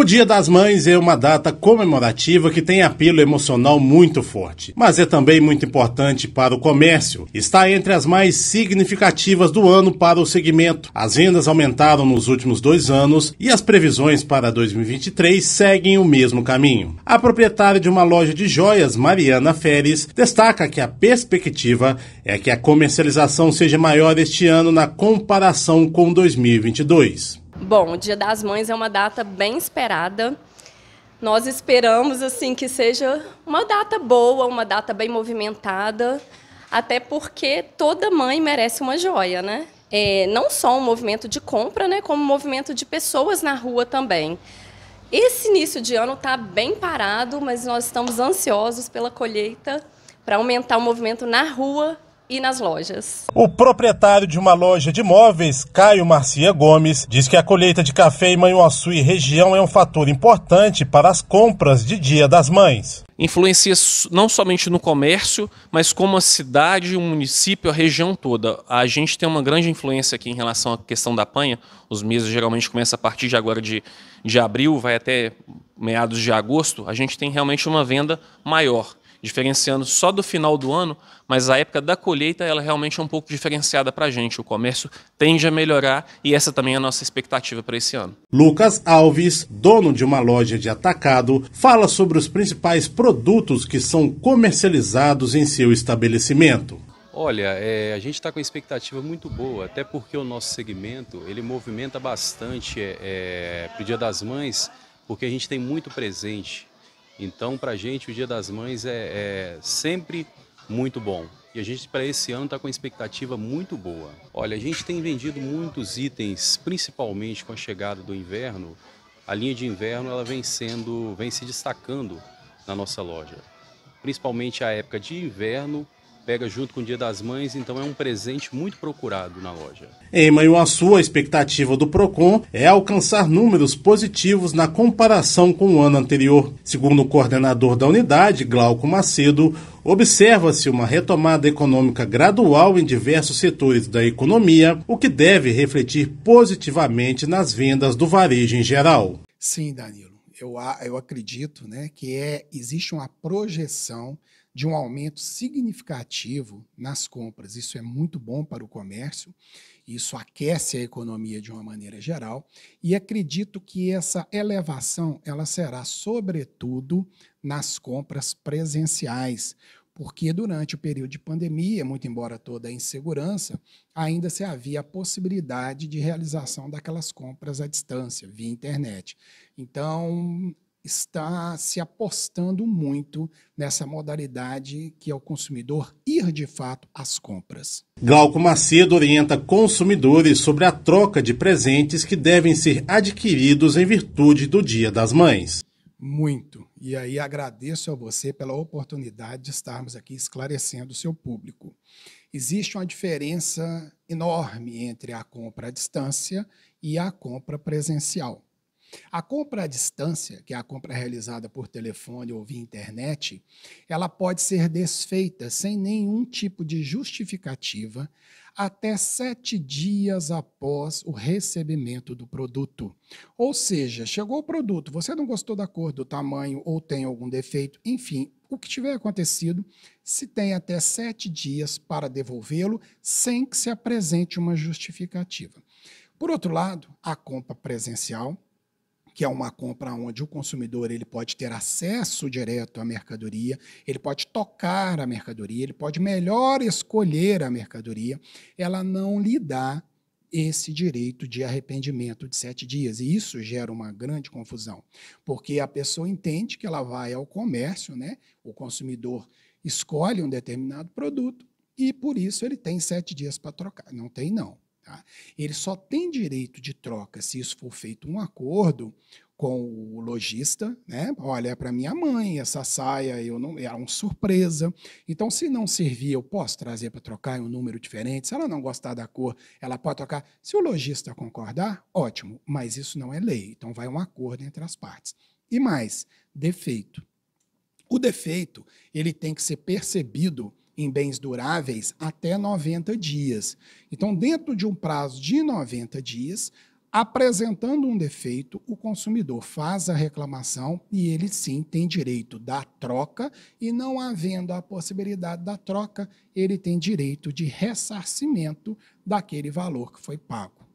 O Dia das Mães é uma data comemorativa que tem apelo emocional muito forte, mas é também muito importante para o comércio. Está entre as mais significativas do ano para o segmento. As vendas aumentaram nos últimos dois anos e as previsões para 2023 seguem o mesmo caminho. A proprietária de uma loja de joias, Mariana Feres, destaca que a perspectiva é que a comercialização seja maior este ano na comparação com 2022. Bom, o Dia das Mães é uma data bem esperada. Nós esperamos assim que seja uma data boa, uma data bem movimentada, até porque toda mãe merece uma joia, né? É, não só um movimento de compra, né, como um movimento de pessoas na rua também. Esse início de ano está bem parado, mas nós estamos ansiosos pela colheita para aumentar o movimento na rua e nas lojas. O proprietário de uma loja de móveis, Caio Marcia Gomes, diz que a colheita de café em Manhuaçu e região é um fator importante para as compras de Dia das Mães. Influencia não somente no comércio, mas como a cidade, o município, a região toda. A gente tem uma grande influência aqui em relação à questão da panha. Os meses geralmente começam a partir de agora de, de abril, vai até meados de agosto. A gente tem realmente uma venda maior diferenciando só do final do ano, mas a época da colheita ela realmente é um pouco diferenciada para a gente. O comércio tende a melhorar e essa também é a nossa expectativa para esse ano. Lucas Alves, dono de uma loja de atacado, fala sobre os principais produtos que são comercializados em seu estabelecimento. Olha, é, a gente está com expectativa muito boa, até porque o nosso segmento ele movimenta bastante é, é, para o Dia das Mães, porque a gente tem muito presente então, para a gente, o Dia das Mães é, é sempre muito bom. E a gente, para esse ano, está com uma expectativa muito boa. Olha, a gente tem vendido muitos itens, principalmente com a chegada do inverno. A linha de inverno ela vem, sendo, vem se destacando na nossa loja. Principalmente a época de inverno pega junto com o Dia das Mães, então é um presente muito procurado na loja. Em Manhuaçu, a expectativa do Procon é alcançar números positivos na comparação com o ano anterior. Segundo o coordenador da unidade, Glauco Macedo, observa-se uma retomada econômica gradual em diversos setores da economia, o que deve refletir positivamente nas vendas do varejo em geral. Sim, Danilo. Eu, eu acredito né, que é, existe uma projeção de um aumento significativo nas compras. Isso é muito bom para o comércio, isso aquece a economia de uma maneira geral, e acredito que essa elevação ela será sobretudo nas compras presenciais, porque durante o período de pandemia, muito embora toda a insegurança, ainda se havia a possibilidade de realização daquelas compras à distância, via internet. Então, está se apostando muito nessa modalidade que é o consumidor ir de fato às compras. Glauco Macedo orienta consumidores sobre a troca de presentes que devem ser adquiridos em virtude do Dia das Mães. Muito. E aí agradeço a você pela oportunidade de estarmos aqui esclarecendo o seu público. Existe uma diferença enorme entre a compra à distância e a compra presencial. A compra à distância, que é a compra realizada por telefone ou via internet, ela pode ser desfeita sem nenhum tipo de justificativa até sete dias após o recebimento do produto. Ou seja, chegou o produto, você não gostou da cor, do tamanho ou tem algum defeito, enfim, o que tiver acontecido, se tem até sete dias para devolvê-lo sem que se apresente uma justificativa. Por outro lado, a compra presencial que é uma compra onde o consumidor ele pode ter acesso direto à mercadoria, ele pode tocar a mercadoria, ele pode melhor escolher a mercadoria, ela não lhe dá esse direito de arrependimento de sete dias. E isso gera uma grande confusão, porque a pessoa entende que ela vai ao comércio, né? o consumidor escolhe um determinado produto e por isso ele tem sete dias para trocar. Não tem, não. Tá? Ele só tem direito de troca se isso for feito um acordo com o lojista, né? Olha, é para minha mãe essa saia, eu não, era é uma surpresa. Então, se não servir, eu posso trazer para trocar em é um número diferente. Se ela não gostar da cor, ela pode trocar. Se o lojista concordar, ótimo, mas isso não é lei. Então, vai um acordo entre as partes. E mais, defeito. O defeito, ele tem que ser percebido em bens duráveis até 90 dias. Então, dentro de um prazo de 90 dias, apresentando um defeito, o consumidor faz a reclamação e ele sim tem direito da troca e não havendo a possibilidade da troca, ele tem direito de ressarcimento daquele valor que foi pago.